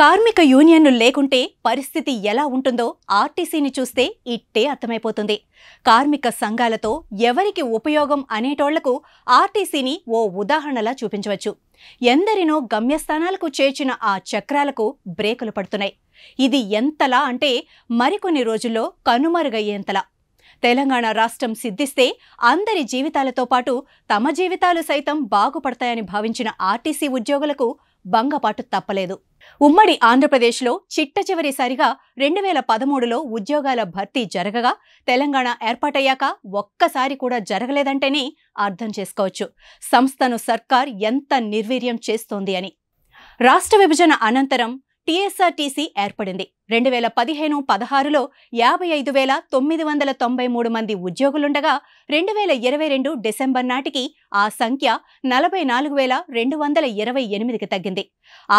కార్మిక యూనియన్లు లేకుంటే పరిస్థితి ఎలా ఉంటుందో ఆర్టీసీని చూస్తే ఇట్టే అర్థమైపోతుంది కార్మిక సంఘాలతో ఎవరికి ఉపయోగం అనేటోళ్లకు ఆర్టీసీని ఓ ఉదాహరణలా చూపించవచ్చు ఎందరినో గమ్యస్థానాలకు చేర్చిన ఆ చక్రాలకు బ్రేకులు పడుతున్నాయి ఇది ఎంతలా అంటే మరికొన్ని రోజుల్లో కనుమరుగయ్యేంతలా తెలంగాణ రాష్ట్రం సిద్ధిస్తే అందరి జీవితాలతో పాటు తమ జీవితాలు సైతం బాగుపడతాయని భావించిన ఆర్టీసీ ఉద్యోగులకు భంగపాటు తప్పలేదు ఉమ్మడి ఆంధ్రప్రదేశ్లో చిట్ట చివరిసారిగా రెండు వేల పదమూడులో ఉద్యోగాల భర్తీ జరగగా తెలంగాణ ఏర్పాటయ్యాక ఒక్కసారి కూడా జరగలేదంటేనే అర్థం చేసుకోవచ్చు సంస్థను సర్కార్ ఎంత నిర్వీర్యం చేస్తోంది అని రాష్ట్ర విభజన అనంతరం టీఎస్ఆర్టీసీ ఏర్పడింది రెండు వేల పదిహేను పదహారులో యాభై ఐదు వేల తొమ్మిది వందల తొంభై మూడు మంది ఉద్యోగులుండగా రెండు వేల ఇరవై రెండు డిసెంబర్ నాటికి ఆ సంఖ్య నలభై నాలుగు వేల రెండు వందల ఇరవై ఎనిమిదికి తగ్గింది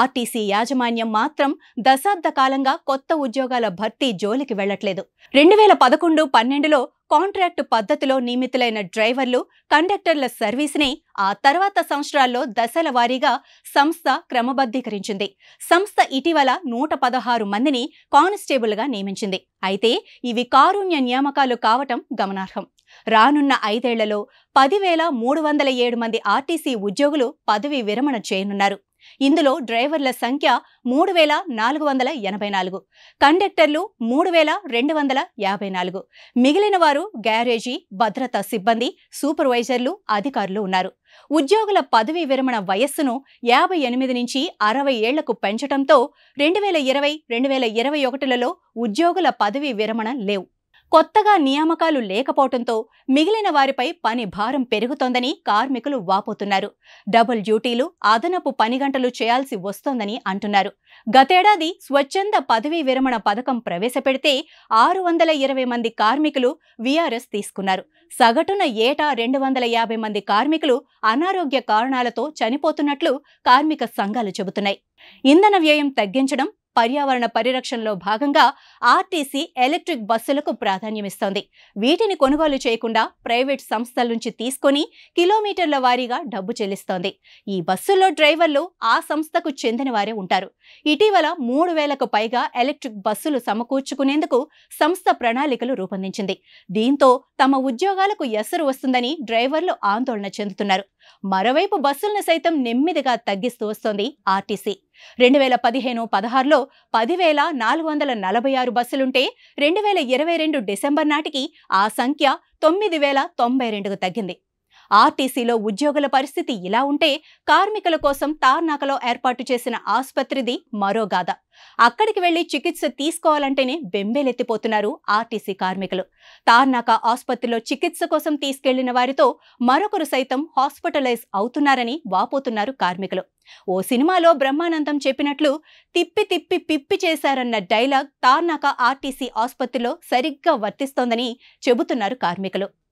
ఆర్టీసీ యాజమాన్యం మాత్రం దశాబ్ద కాలంగా కొత్త ఉద్యోగాల భర్తీ జోలికి వెళ్లట్లేదు రెండు వేల పదకొండు పన్నెండులో కాంట్రాక్టు పద్ధతిలో నియమితులైన డ్రైవర్లు కండక్టర్ల సర్వీస్ని ఆ తర్వాత సంవత్సరాల్లో దశల వారీగా సంస్థ క్రమబద్ధీకరించింది సంస్థ ఇటీవల నూట పదహారు మందిని కానిస్టేబుల్గా నియమించింది అయితే ఇవి కారుణ్య నియామకాలు కావటం గమనార్హం రానున్న ఐదేళ్లలో పదివేల మూడు వందల ఏడు మంది ఆర్టీసీ ఉద్యోగులు పదవీ విరమణ చేయనున్నారు ఇందులో డ్రైవర్ల సంఖ్య మూడు వేల నాలుగు వందల ఎనభై నాలుగు కండక్టర్లు మూడు వేల రెండు వందల యాభై నాలుగు మిగిలిన వారు గ్యారేజీ భద్రతా సిబ్బంది సూపర్వైజర్లు అధికారులు ఉన్నారు ఉద్యోగుల పదవీ విరమణ వయస్సును యాభై ఎనిమిది నుంచి అరవై ఏళ్లకు పెంచడంతో రెండు వేల ఇరవై రెండు వేల ఇరవై ఒకటిలలో ఉద్యోగుల పదవీ విరమణ లేవు కొత్తగా నియామకాలు లేకపోవడంతో మిగిలిన వారిపై పని భారం పెరుగుతోందని కార్మికులు వాపోతున్నారు డబుల్ డ్యూటీలు అదనపు పని గంటలు చేయాల్సి వస్తోందని అంటున్నారు గతేడాది స్వచ్ఛంద పదవీ విరమణ పథకం ప్రవేశపెడితే ఆరు వందల ఇరవై మంది కార్మికులు విఆర్ఎస్ తీసుకున్నారు సగటున ఏటా రెండు వందల యాభై మంది కార్మికులు అనారోగ్య కారణాలతో చనిపోతున్నట్లు కార్మిక సంఘాలు చెబుతున్నాయి ఇంధన వ్యయం తగ్గించడం పర్యావరణ పరిరక్షణలో భాగంగా ఆర్టీసీ ఎలక్ట్రిక్ బస్సులకు ప్రాధాన్యమిస్తోంది వీటిని కొనుగోలు చేయకుండా ప్రైవేట్ సంస్థల నుంచి తీసుకొని కిలోమీటర్ల వారీగా డబ్బు చెల్లిస్తోంది ఈ బస్సుల్లో డ్రైవర్లు ఆ సంస్థకు చెందిన వారే ఉంటారు ఇటీవల మూడు వేలకు పైగా ఎలక్ట్రిక్ బస్సులు సమకూర్చుకునేందుకు సంస్థ ప్రణాళికలు రూపొందించింది దీంతో తమ ఉద్యోగాలకు ఎసరు వస్తుందని డ్రైవర్లు ఆందోళన చెందుతున్నారు మరోవైపు బస్సులను సైతం నెమ్మదిగా తగ్గిస్తూ వస్తోంది ఆర్టీసీ రెండు వేల పదిహేను పదహారులో పదివేల నాలుగు వందల నలభై ఆరు బస్సులుంటే రెండు వేల ఇరవై రెండు డిసెంబర్ నాటికి ఆ సంఖ్య తొమ్మిది వేల తొంభై రెండుకు తగ్గింది ఆర్టీసీలో ఉద్యోగుల పరిస్థితి ఇలా ఉంటే కార్మికుల కోసం తార్నాకలో ఏర్పాటు చేసిన ఆసుపత్రిది మరో గాథ అక్కడికి వెళ్లి చికిత్స తీసుకోవాలంటేనే బెంబేలెత్తిపోతున్నారు ఆర్టీసీ కార్మికులు తార్నాక ఆసుపత్రిలో చికిత్స కోసం తీసుకెళ్లిన వారితో మరొకరు సైతం హాస్పిటలైజ్ అవుతున్నారని వాపోతున్నారు కార్మికులు ఓ సినిమాలో బ్రహ్మానందం చెప్పినట్లు తిప్పి తిప్పి పిప్పి చేశారన్న డైలాగ్ తార్నాక ఆర్టీసీ ఆసుపత్రిలో సరిగ్గా వర్తిస్తోందని చెబుతున్నారు కార్మికులు